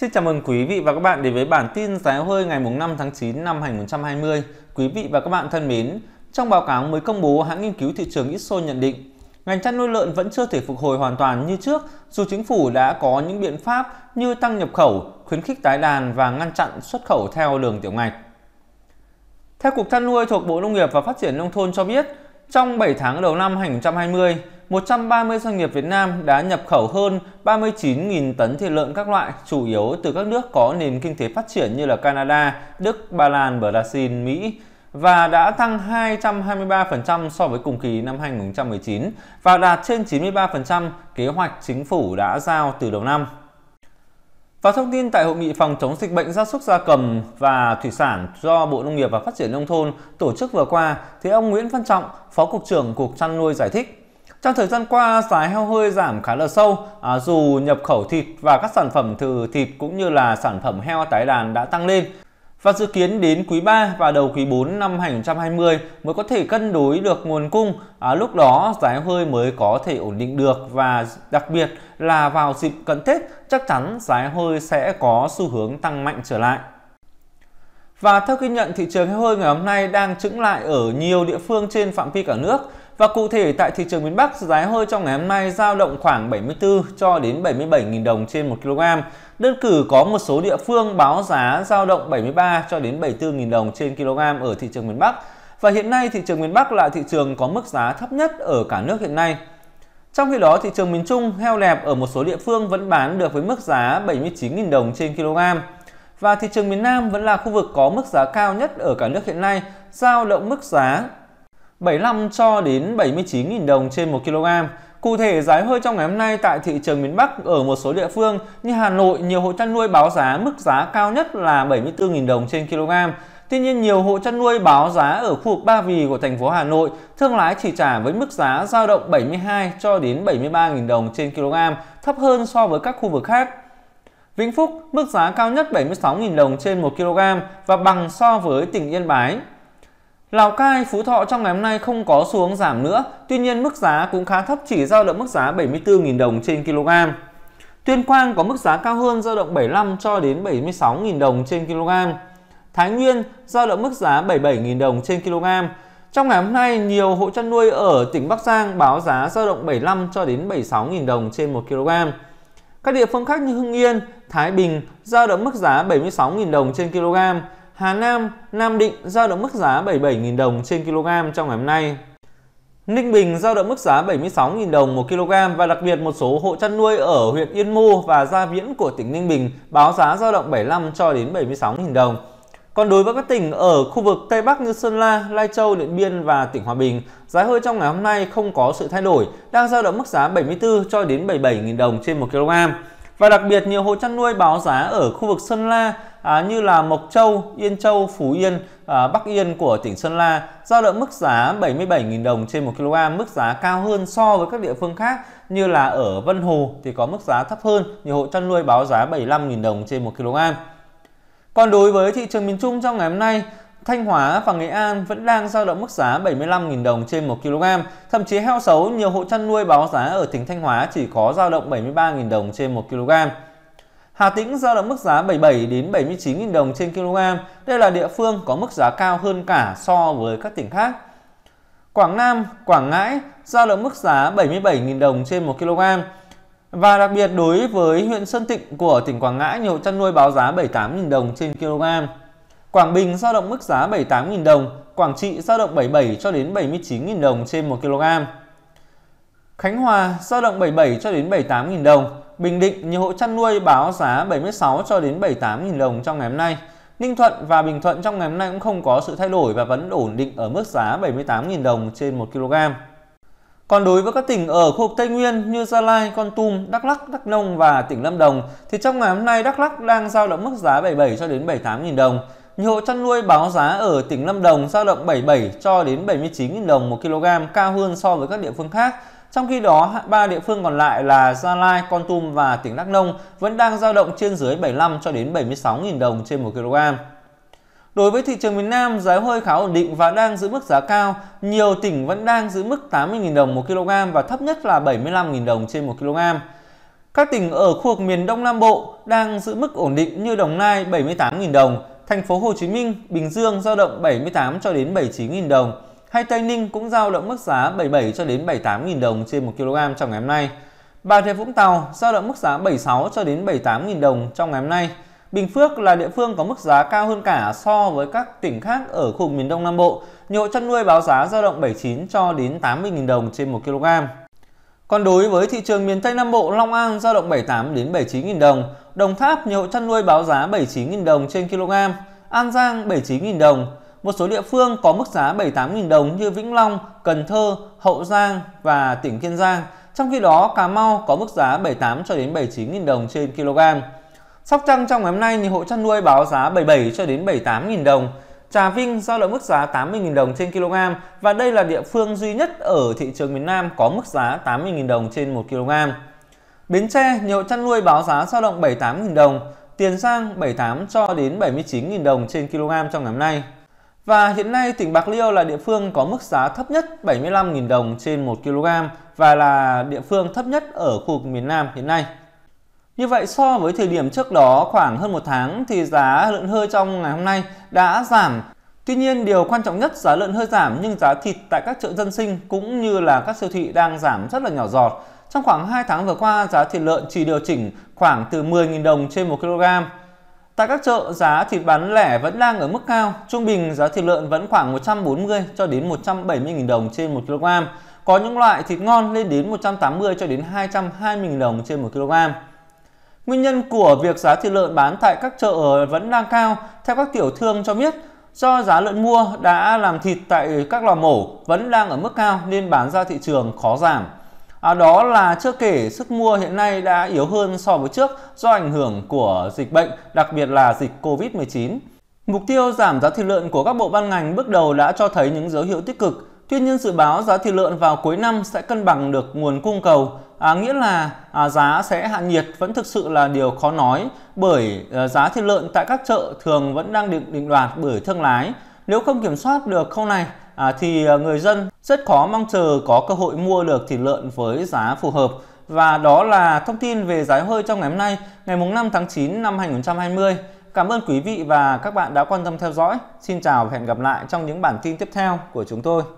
Xin chào mừng quý vị và các bạn đến với bản tin giáo hơi ngày 5 tháng 9 năm 2020. Quý vị và các bạn thân mến, trong báo cáo mới công bố, hãng nghiên cứu thị trường ISO nhận định ngành chăn nuôi lợn vẫn chưa thể phục hồi hoàn toàn như trước dù chính phủ đã có những biện pháp như tăng nhập khẩu, khuyến khích tái đàn và ngăn chặn xuất khẩu theo đường tiểu ngạch. Theo Cục Chăn nuôi thuộc Bộ Nông nghiệp và Phát triển Nông thôn cho biết, trong 7 tháng đầu năm 2020, 130 doanh nghiệp Việt Nam đã nhập khẩu hơn 39.000 tấn thịt lợn các loại, chủ yếu từ các nước có nền kinh tế phát triển như là Canada, Đức, Ba Lan, Brazil, Mỹ và đã tăng 223% so với cùng kỳ năm 2019 và đạt trên 93% kế hoạch chính phủ đã giao từ đầu năm. Và thông tin tại hội nghị phòng chống dịch bệnh gia súc gia cầm và thủy sản do Bộ Nông nghiệp và Phát triển Nông thôn tổ chức vừa qua, thì ông Nguyễn Văn Trọng, Phó Cục trưởng Cục chăn nuôi giải thích. Trong thời gian qua, giá heo hơi giảm khá là sâu, à, dù nhập khẩu thịt và các sản phẩm từ thịt cũng như là sản phẩm heo tái đàn đã tăng lên và dự kiến đến quý 3 và đầu quý 4 năm 2020 mới có thể cân đối được nguồn cung, à, lúc đó giá hơi mới có thể ổn định được và đặc biệt là vào dịp cận Tết chắc chắn giá hơi sẽ có xu hướng tăng mạnh trở lại. Và theo ghi nhận, thị trường hơi ngày hôm nay đang chững lại ở nhiều địa phương trên phạm vi cả nước. Và cụ thể tại thị trường miền Bắc, giá hơi trong ngày hôm nay giao động khoảng 74 cho đến 77.000 đồng trên 1 kg. Đơn cử có một số địa phương báo giá giao động 73 cho đến 74.000 đồng trên kg ở thị trường miền Bắc. Và hiện nay thị trường miền Bắc là thị trường có mức giá thấp nhất ở cả nước hiện nay. Trong khi đó, thị trường miền Trung heo lẹp ở một số địa phương vẫn bán được với mức giá 79.000 đồng trên kg. Và thị trường miền Nam vẫn là khu vực có mức giá cao nhất ở cả nước hiện nay, giao động mức giá 75 cho đến 79.000 đồng trên 1 kg. Cụ thể giá hơi trong ngày hôm nay tại thị trường miền Bắc ở một số địa phương như Hà Nội nhiều hộ chăn nuôi báo giá mức giá cao nhất là 74.000 đồng trên kg. Tuy nhiên nhiều hộ chăn nuôi báo giá ở khu vực Ba Vì của thành phố Hà Nội thương lái chỉ trả với mức giá dao động 72 cho đến 73.000 đồng trên kg, thấp hơn so với các khu vực khác. Vĩnh Phúc mức giá cao nhất 76.000 đồng trên 1 kg và bằng so với tỉnh Yên Bái. Lào Cai, Phú Thọ trong ngày hôm nay không có xuống giảm nữa, tuy nhiên mức giá cũng khá thấp chỉ giao động mức giá 74.000 đồng trên kg. Tuyên Quang có mức giá cao hơn giao động 75 cho đến 76.000 đồng trên kg. Thái Nguyên giao động mức giá 77.000 đồng trên kg. Trong ngày hôm nay, nhiều hộ chăn nuôi ở tỉnh Bắc Giang báo giá giao động 75 cho đến 76.000 đồng trên 1 kg. Các địa phương khác như Hưng Yên, Thái Bình giao động mức giá 76.000 đồng trên kg. Hà Nam, Nam Định giao động mức giá 77.000 đồng trên kg trong ngày hôm nay. Ninh Bình giao động mức giá 76.000 đồng một kg và đặc biệt một số hộ chăn nuôi ở huyện Yên Mô và Gia Viễn của tỉnh Ninh Bình báo giá giao động 75 cho đến 76.000 đồng. Còn đối với các tỉnh ở khu vực Tây Bắc như Sơn La, Lai Châu, Điện Biên và tỉnh Hòa Bình, giá hơi trong ngày hôm nay không có sự thay đổi, đang giao động mức giá 74 cho đến 77.000 đồng trên một kg. Và đặc biệt nhiều hộ chăn nuôi báo giá ở khu vực Sơn La, à, như là Mộc Châu, Yên Châu, Phú Yên, à, Bắc Yên của tỉnh Sơn La giao động mức giá 77.000 đồng trên 1 kg, mức giá cao hơn so với các địa phương khác như là ở Vân Hồ thì có mức giá thấp hơn, nhiều hộ chăn nuôi báo giá 75.000 đồng trên 1 kg. Còn đối với thị trường miền Trung trong ngày hôm nay, Thanh Hóa và Nghệ An vẫn đang giao động mức giá 75.000 đồng trên 1 kg. Thậm chí heo xấu nhiều hộ chăn nuôi báo giá ở tỉnh Thanh Hóa chỉ có giao động 73.000 đồng trên 1 kg. Hà Tĩnh giao động mức giá 77 đến 79.000 đồng trên kg. Đây là địa phương có mức giá cao hơn cả so với các tỉnh khác. Quảng Nam, Quảng Ngãi giao động mức giá 77.000 đồng trên 1 kg. Và đặc biệt đối với huyện Sơn Tịnh của tỉnh Quảng Ngãi, nhiều chăn nuôi báo giá 78.000 đồng trên kg. Quảng Bình giao động mức giá 78.000 đồng, Quảng Trị giao động 77 cho đến 79.000 đồng trên 1 kg. Khánh Hòa giao động 77 cho đến 78.000 đồng, Bình Định nhiều hộ chăn nuôi báo giá 76 cho đến 78.000 đồng trong ngày hôm nay. Ninh Thuận và Bình Thuận trong ngày hôm nay cũng không có sự thay đổi và vẫn ổn định ở mức giá 78.000 đồng trên 1 kg. Còn đối với các tỉnh ở khu vực Tây Nguyên như Gia Lai, Con Tum, Đắk Lắk, Đắk Nông và tỉnh Lâm Đồng thì trong ngày hôm nay Đắk Lắk đang giao động mức giá 77 cho đến 78.000 đồng. Nhiều hộ chăn nuôi báo giá ở tỉnh Lâm Đồng giao động 77 cho đến 79.000 đồng 1 kg cao hơn so với các địa phương khác. Trong khi đó, ba địa phương còn lại là Gia Lai, Con Tum và tỉnh Đắk Nông vẫn đang dao động trên dưới 75 cho đến 76.000 đồng trên 1 kg. Đối với thị trường miền Nam, giá hơi khá ổn định và đang giữ mức giá cao. Nhiều tỉnh vẫn đang giữ mức 80.000 đồng 1 kg và thấp nhất là 75.000 đồng trên 1 kg. Các tỉnh ở khu vực miền Đông Nam Bộ đang giữ mức ổn định như Đồng Nai 78.000 đồng, thành phố Hồ Chí Minh, Bình Dương dao động 78 cho đến 79.000 đồng hay Tây Ninh cũng giao động mức giá 77 cho đến 78.000 đồng trên 1 kg trong ngày hôm nay. Bà Rịa Vũng Tàu giao động mức giá 76 cho đến 78.000 đồng trong ngày hôm nay. Bình Phước là địa phương có mức giá cao hơn cả so với các tỉnh khác ở khu miền Đông Nam Bộ. Nhiều hộ chăn nuôi báo giá giao động 79 cho đến 80.000 đồng trên 1 kg. Còn đối với thị trường miền Tây Nam Bộ, Long An giao động 78 đến 79.000 đồng, Đồng Tháp nhiều hộ chăn nuôi báo giá 79.000 đồng trên kg, An Giang 79.000 đồng. Một số địa phương có mức giá 78.000 đồng như Vĩnh Long, Cần Thơ, Hậu Giang và tỉnh Kiên Giang. Trong khi đó, Cà Mau có mức giá 78 cho đến 79.000 đồng trên kg. Sóc Trăng trong ngày hôm nay nhiều hộ chăn nuôi báo giá 77 cho đến 78.000 đồng. Trà Vinh giao động mức giá 80.000 đồng trên kg và đây là địa phương duy nhất ở thị trường miền Nam có mức giá 80.000 đồng trên 1 kg. Bến Tre, nhiều hộ chăn nuôi báo giá giao động 78.000 đồng, Tiền Giang 78 cho đến 79.000 đồng trên kg trong ngày hôm nay. Và hiện nay tỉnh Bạc Liêu là địa phương có mức giá thấp nhất 75.000 đồng trên 1 kg và là địa phương thấp nhất ở khu vực miền Nam hiện nay. Như vậy so với thời điểm trước đó khoảng hơn một tháng thì giá lợn hơi trong ngày hôm nay đã giảm. Tuy nhiên điều quan trọng nhất giá lợn hơi giảm nhưng giá thịt tại các chợ dân sinh cũng như là các siêu thị đang giảm rất là nhỏ giọt. Trong khoảng 2 tháng vừa qua giá thịt lợn chỉ điều chỉnh khoảng từ 10.000 đồng trên 1 kg Tại các chợ, giá thịt bán lẻ vẫn đang ở mức cao, trung bình giá thịt lợn vẫn khoảng 140 cho đến 170.000 đồng trên 1 kg. Có những loại thịt ngon lên đến 180 cho đến 220.000 đồng trên 1 kg. Nguyên nhân của việc giá thịt lợn bán tại các chợ vẫn đang cao, theo các tiểu thương cho biết, do giá lợn mua đã làm thịt tại các lò mổ vẫn đang ở mức cao nên bán ra thị trường khó giảm. À, đó là chưa kể sức mua hiện nay đã yếu hơn so với trước do ảnh hưởng của dịch bệnh, đặc biệt là dịch Covid-19. Mục tiêu giảm giá thịt lợn của các bộ ban ngành bước đầu đã cho thấy những dấu hiệu tích cực. Tuy nhiên dự báo giá thịt lợn vào cuối năm sẽ cân bằng được nguồn cung cầu, à, nghĩa là à, giá sẽ hạ nhiệt vẫn thực sự là điều khó nói bởi à, giá thịt lợn tại các chợ thường vẫn đang định định đoạt bởi thương lái. Nếu không kiểm soát được khâu này à, thì à, người dân rất khó mong chờ có cơ hội mua được thịt lợn với giá phù hợp. Và đó là thông tin về giá hơi trong ngày hôm nay, ngày 5 tháng 9 năm 2020. Cảm ơn quý vị và các bạn đã quan tâm theo dõi. Xin chào và hẹn gặp lại trong những bản tin tiếp theo của chúng tôi.